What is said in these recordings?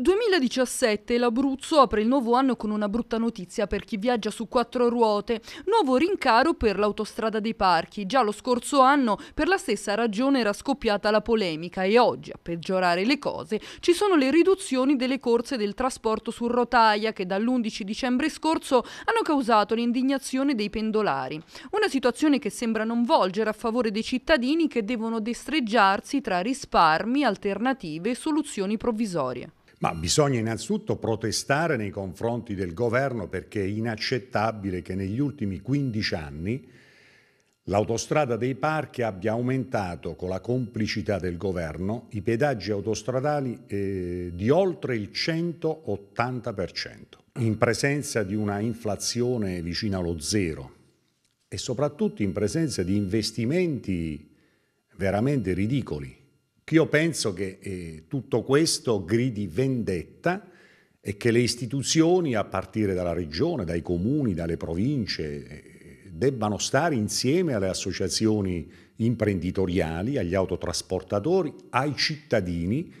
2017 l'Abruzzo apre il nuovo anno con una brutta notizia per chi viaggia su quattro ruote, nuovo rincaro per l'autostrada dei parchi. Già lo scorso anno per la stessa ragione era scoppiata la polemica e oggi, a peggiorare le cose, ci sono le riduzioni delle corse del trasporto su rotaia che dall'11 dicembre scorso hanno causato l'indignazione dei pendolari. Una situazione che sembra non volgere a favore dei cittadini che devono destreggiarsi tra risparmi, alternative e soluzioni provvisorie. Ma bisogna innanzitutto protestare nei confronti del governo perché è inaccettabile che negli ultimi 15 anni l'autostrada dei parchi abbia aumentato con la complicità del governo i pedaggi autostradali eh, di oltre il 180% in presenza di una inflazione vicina allo zero e soprattutto in presenza di investimenti veramente ridicoli che io penso che eh, tutto questo gridi vendetta e che le istituzioni, a partire dalla regione, dai comuni, dalle province, eh, debbano stare insieme alle associazioni imprenditoriali, agli autotrasportatori, ai cittadini,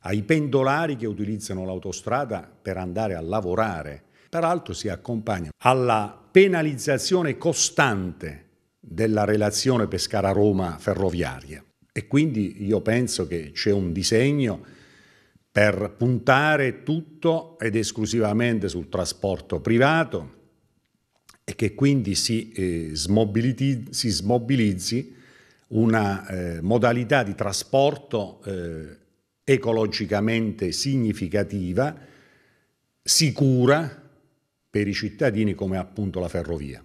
ai pendolari che utilizzano l'autostrada per andare a lavorare. Peraltro si accompagna alla penalizzazione costante della relazione Pescara-Roma ferroviaria. E quindi io penso che c'è un disegno per puntare tutto ed esclusivamente sul trasporto privato e che quindi si, eh, smobiliti, si smobilizzi una eh, modalità di trasporto eh, ecologicamente significativa, sicura per i cittadini come appunto la ferrovia.